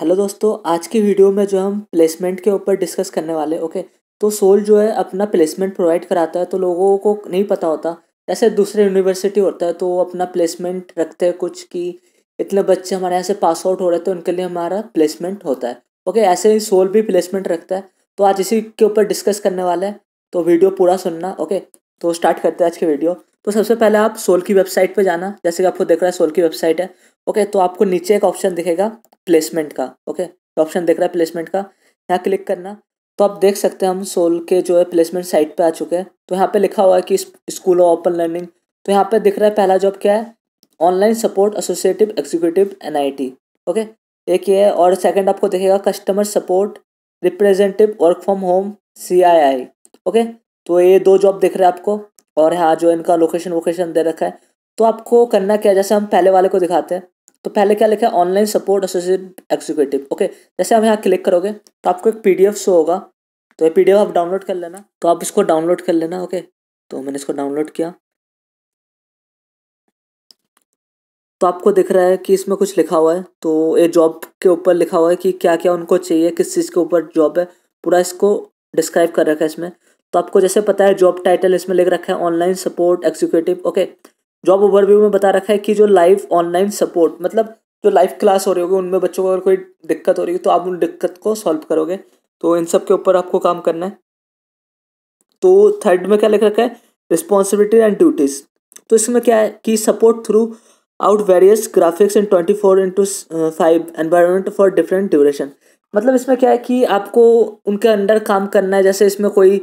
Hello दोस्तों आज की वीडियो में जो हम प्लेसमेंट के ऊपर डिस्कस करने वाले ओके तो सोल जो है अपना प्लेसमेंट प्रोवाइड कराता है तो लोगों को नहीं पता होता जैसे दूसरे यूनिवर्सिटी होता है तो वो अपना प्लेसमेंट रखते हैं कुछ कि इतने बच्चे हमारे यहाँ से पास आउट हो रहे थे तो उनके लिए हमारा प्लेसमेंट होता है ओके ऐसे ही सोल भी प्लेसमेंट रखता है तो आज इसी के ऊपर डिस्कस करने वाला है तो वीडियो पूरा सुनना ओके तो स्टार्ट करते हैं आज की वीडियो तो सबसे पहले आप सोल की वेबसाइट पर जाना जैसे कि आपको देख रहा है सोल की वेबसाइट है ओके तो आपको नीचे एक ऑप्शन दिखेगा प्लेसमेंट का ओके तो ऑप्शन देख रहा है प्लेसमेंट का यहाँ क्लिक करना तो आप देख सकते हैं हम सोल के जो है प्लेसमेंट साइट पे आ चुके हैं तो यहाँ पे लिखा हुआ है कि स्कूल ऑफ ओपन लर्निंग तो यहाँ पे दिख रहा है पहला जॉब क्या है ऑनलाइन सपोर्ट एसोसिएटिव एग्जीक्यूटिव एन ओके एक ये है और सेकंड आपको देखेगा customer support representative work from home सी ओके तो ये दो जॉब दिख रहे हैं आपको और यहाँ जो इनका लोकेशन वोकेशन दे रखा है तो आपको करना क्या जैसे हम पहले वाले को दिखाते हैं तो पहले क्या लिखा है online support associate executive okay जैसे आप यहाँ क्लिक करोगे तो आपको एक पीडीएफ शो होगा तो ये पीडीएफ आप डाउनलोड कर लेना तो आप इसको डाउनलोड कर लेना ओके तो मैंने इसको डाउनलोड किया तो आपको दिख रहा है कि इसमें कुछ लिखा हुआ है तो ये जॉब के ऊपर लिखा हुआ है कि क्या क्या उनको चाहिए किस चीज़ के ऊपर जॉब है पूरा इसको डिस्क्राइब कर रखा है इसमें तो आपको जैसे पता है जॉब टाइटल इसमें लिख रखा है online support executive okay job overview में बता रखा है कि जो लाइव ऑनलाइन सपोर्ट मतलब जो लाइव क्लास हो रही होगी उनमें बच्चों को अगर कोई दिक्कत हो रही है तो आप उन दिक्कत को सॉल्व करोगे तो इन सब के ऊपर आपको काम करना है तो थर्ड में क्या लिख रखा है रिस्पॉन्सिबिलिटी एंड ड्यूटीज़ तो इसमें क्या है कि support throughout various graphics in twenty four into five environment for different duration मतलब इसमें क्या है कि आपको उनके अंडर काम करना है जैसे इसमें कोई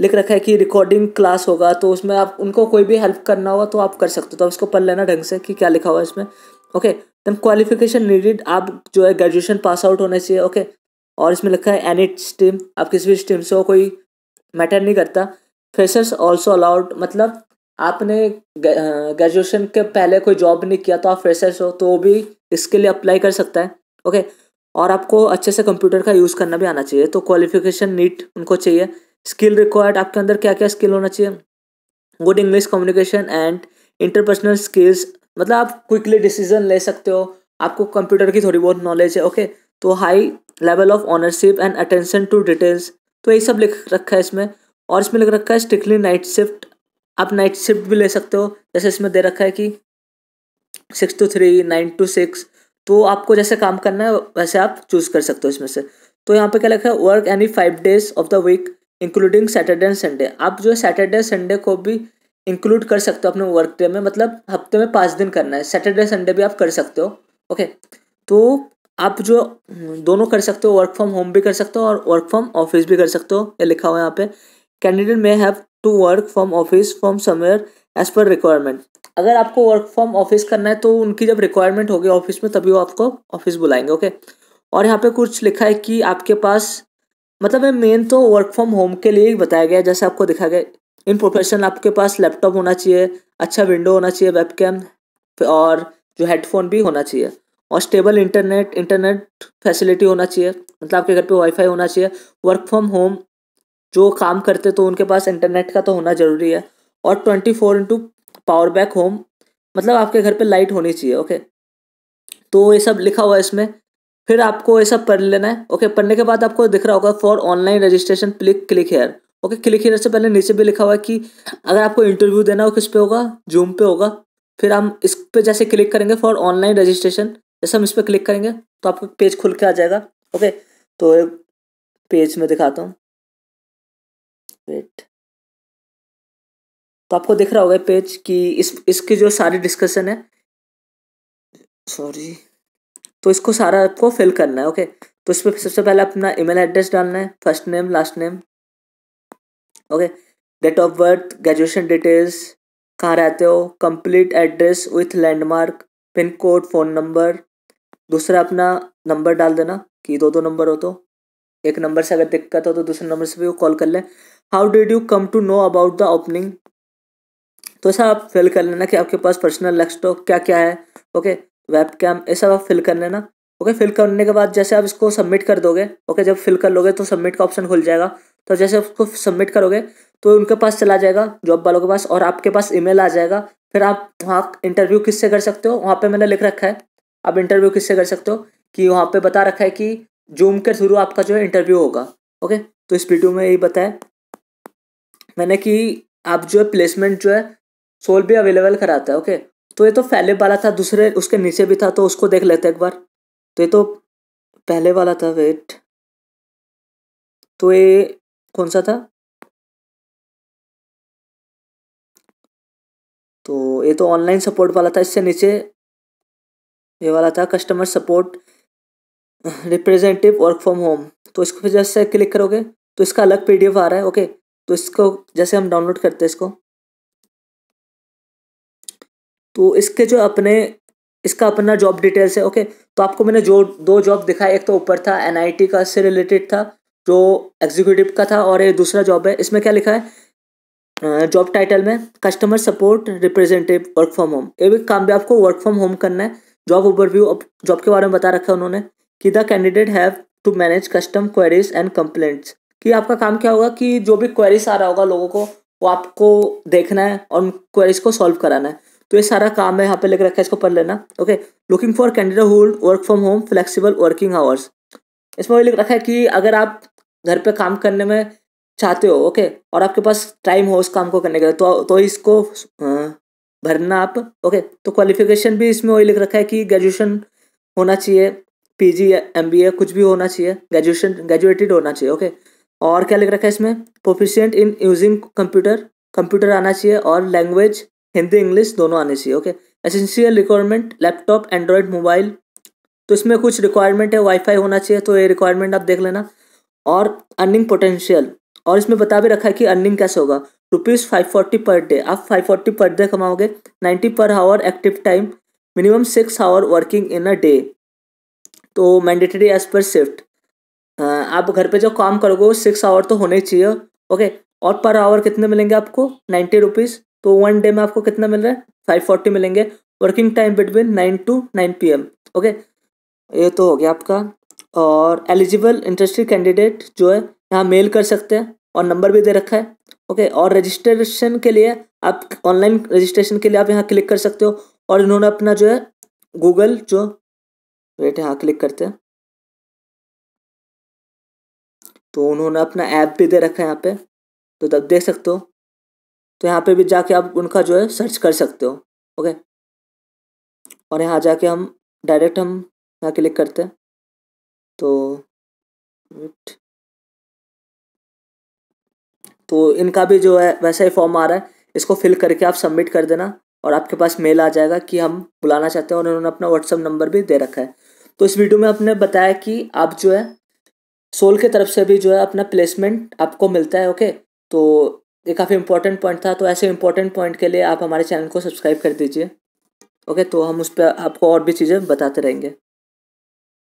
लिख रखा है कि रिकॉर्डिंग क्लास होगा तो उसमें आप उनको कोई भी हेल्प करना होगा तो आप कर सकते हो तो आप पढ़ लेना ढंग से कि क्या लिखा हुआ है इसमें ओके देन क्वालिफिकेशन नीडेड आप जो है ग्रेजुएशन पास आउट होना चाहिए ओके और इसमें लिखा है एनी स्ट्रीम आप किसी भी स्ट्रीम से हो कोई मैटर नहीं करता फ्रेशर्स ऑल्सो अलाउड मतलब आपने ग्रेजुएशन के पहले कोई जॉब नहीं किया तो आप फ्रेशर्स हो तो वो भी इसके लिए अप्लाई कर सकता है ओके और आपको अच्छे से कंप्यूटर का यूज़ करना भी आना चाहिए तो क्वालिफिकेशन नीट उनको चाहिए स्किल रिक्वायर्ड आपके अंदर क्या क्या स्किल होना चाहिए good English communication and interpersonal skills मतलब आप क्विकली डिसीजन ले सकते हो आपको कंप्यूटर की थोड़ी बहुत नॉलेज है ओके तो high level of ownership and attention to details तो यही सब लिख रखा है इसमें और इसमें लिख रखा है स्ट्रिक्टली नाइट शिफ्ट आप नाइट शिफ्ट भी ले सकते हो जैसे इसमें दे रखा है कि six two three nine two six तो आपको जैसे काम करना है वैसे आप चूज़ कर सकते हो इसमें से तो यहाँ पे क्या लिखा है work any five days of the week including Saturday and Sunday आप जो है सैटरडे संडे को भी इंक्लूड कर सकते हो अपने वर्क डे में मतलब हफ्ते में पाँच दिन करना है सैटरडे संडे भी आप कर सकते हो ओके तो आप जो दोनों कर सकते हो वर्क फ्रॉम होम भी कर सकते हो और वर्क फ्रॉम ऑफिस भी कर सकते हो ये लिखा हुआ है यहाँ पे candidate may have to work from office from somewhere as per requirement अगर आपको वर्क फ्रॉम ऑफिस करना है तो उनकी जब रिक्वायरमेंट होगी ऑफिस में तभी वो आपको ऑफिस बुलाएंगे ओके और यहाँ पे कुछ लिखा है कि आपके पास मतलब ये मेन तो वर्क फ्रॉम होम के लिए ही बताया गया जैसे आपको दिखा गया इन प्रोफेशन आपके पास लैपटॉप होना चाहिए अच्छा विंडो होना चाहिए वेबकैम और जो हेडफोन भी होना चाहिए और स्टेबल इंटरनेट इंटरनेट फैसिलिटी होना चाहिए मतलब आपके घर पे वाईफाई होना चाहिए वर्क फ्रॉम होम जो काम करते तो उनके पास इंटरनेट का तो होना ज़रूरी है और twenty four into power back home मतलब आपके घर पे लाइट होनी चाहिए ओके तो ये सब लिखा हुआ है इसमें फिर आपको ऐसा पढ़ लेना है ओके पढ़ने के बाद आपको दिख रहा होगा for online registration click click here okay click here से पहले नीचे भी लिखा हुआ है कि अगर आपको इंटरव्यू देना हो किस पे होगा जूम पे होगा फिर हम इस पे जैसे क्लिक करेंगे फॉर ऑनलाइन रजिस्ट्रेशन जैसे हम इस पर क्लिक करेंगे तो आपको पेज खुल के आ जाएगा ओके तो पेज में दिखाता हूँ वेट तो आपको दिख रहा होगा पेज कि इस इसकी जो सारी डिस्कशन है सॉरी तो इसको सारा आपको फिल करना है ओके तो इसमें सबसे पहले अपना ईमेल एड्रेस डालना है first name last name okay date of birth graduation details कहाँ रहते हो complete address with landmark pin code phone number दूसरा अपना नंबर डाल देना कि दो दो नंबर हो तो एक नंबर से अगर दिक्कत हो तो दूसरे नंबर से भी वो कॉल कर लें how did you come to know about the opening तो सर आप फिल कर लेना कि आपके पास पर्सनल लक्ष्य तो क्या क्या है ओके okay? वेब कैम ये सब आप फिल कर लेना ओके फिल करने के बाद जैसे आप इसको सबमिट कर दोगे ओके जब फिल कर लोगे तो सबमिट का ऑप्शन खुल जाएगा तो जैसे उसको सबमिट करोगे तो उनके पास चला जाएगा जॉब वालों के पास और आपके पास ईमेल आ जाएगा फिर आप वहाँ इंटरव्यू किससे कर सकते हो वहाँ पे मैंने लिख रखा है आप इंटरव्यू किससे कर सकते हो कि वहाँ पे बता रखा है कि जूम के थ्रू आपका जो है इंटरव्यू होगा ओके तो इस वीडियो में यही बताया मैंने कि आप जो है प्लेसमेंट जो है सोल भी अवेलेबल कराता है ओके तो ये तो पहले वाला था दूसरे उसके नीचे भी था तो उसको देख लेते एक बार तो ये तो पहले वाला था वेट तो ये कौन सा था तो ये तो ऑनलाइन सपोर्ट वाला था इससे नीचे ये वाला था customer support representative work from home तो इसको फिर जैसे क्लिक करोगे तो इसका अलग पीडीएफ आ रहा है ओके तो इसको जैसे हम डाउनलोड करते हैं इसको तो इसके जो अपने इसका अपना जॉब डिटेल्स है ओके तो आपको मैंने जो दो जॉब दिखाया एक तो ऊपर था एनआईटी का से रिलेटेड था जो एग्जीक्यूटिव का था और ये दूसरा जॉब है इसमें क्या लिखा है जॉब टाइटल में customer support representative work from home ये भी काम भी आपको वर्क फ्रॉम होम करना है जॉब ओवरव्यू जॉब के बारे में बता रखा है उन्होंने कि the candidate have to manage custom queries and complaints कि आपका काम क्या होगा कि जो भी क्वेरीज आ रहा होगा लोगों को वो आपको देखना है और उन क्वेरीज को सॉल्व कराना है तो ये सारा काम है यहाँ पे लिख रखा है इसको पढ़ लेना okay looking for candidate hold work from home flexible working hours इसमें वही लिख रखा है कि अगर आप घर पे काम करने में चाहते हो ओके और आपके पास टाइम हो उस काम को करने के लिए तो तो इसको भरना आप ओके तो क्वालिफिकेशन भी इसमें वही लिख रखा है कि ग्रेजुएशन होना चाहिए पी बी एमबीए कुछ भी होना चाहिए ग्रेजुएशन ग्रेजुएटेड होना चाहिए ओके और क्या लिख रखा है इसमें proficient in using computer computer आना चाहिए और लैंग्वेज हिंदी इंग्लिश दोनों आने चाहिए okay essential requirement laptop Android mobile तो इसमें कुछ रिक्वायरमेंट है वाईफाई होना चाहिए तो ये रिक्वायरमेंट आप देख लेना और अर्निंग पोटेंशियल और इसमें बता भी रखा है कि अर्निंग कैसे होगा rupees five forty per day आप फाइव फोर्टी पर डे कमाओगे ninety per hour active time minimum six hour working in a day तो मैंडेटरी एज पर शिफ्ट आप घर पे जो काम करोगे वो सिक्स आवर तो होने चाहिए ओके और पर आवर कितने मिलेंगे आपको नाइन्टी रुपीज़ तो वन डे में आपको कितना मिल रहा है फाइव फोर्टी मिलेंगे working time between nine to nine P M okay ये तो हो गया आपका और एलिजिबल इंटरेस्टेड कैंडिडेट जो है यहाँ मेल कर सकते हैं और नंबर भी दे रखा है ओके और रजिस्ट्रेशन के लिए आप ऑनलाइन रजिस्ट्रेशन के लिए आप यहाँ क्लिक कर सकते हो और इन्होंने अपना जो है गूगल जो रेट यहाँ क्लिक करते हैं तो उन्होंने अपना ऐप भी दे रखा है यहाँ पे तो तब देख सकते हो तो यहाँ पे भी जाके आप उनका जो है सर्च कर सकते हो ओके और यहाँ जाके हम डायरेक्ट हम यहाँ क्लिक करते हैं तो तो इनका भी जो है वैसा ही फॉर्म आ रहा है इसको फिल करके आप सबमिट कर देना और आपके पास मेल आ जाएगा कि हम बुलाना चाहते हैं और उन्होंने अपना व्हाट्सअप नंबर भी दे रखा है तो इस वीडियो में आपने बताया कि आप जो है सोल के तरफ से भी जो है अपना प्लेसमेंट आपको मिलता है ओके तो ये काफ़ी इंपॉर्टेंट पॉइंट था तो ऐसे इंपॉर्टेंट पॉइंट के लिए आप हमारे चैनल को सब्सक्राइब कर दीजिए ओके तो हम उस पर आपको और भी चीज़ें बताते रहेंगे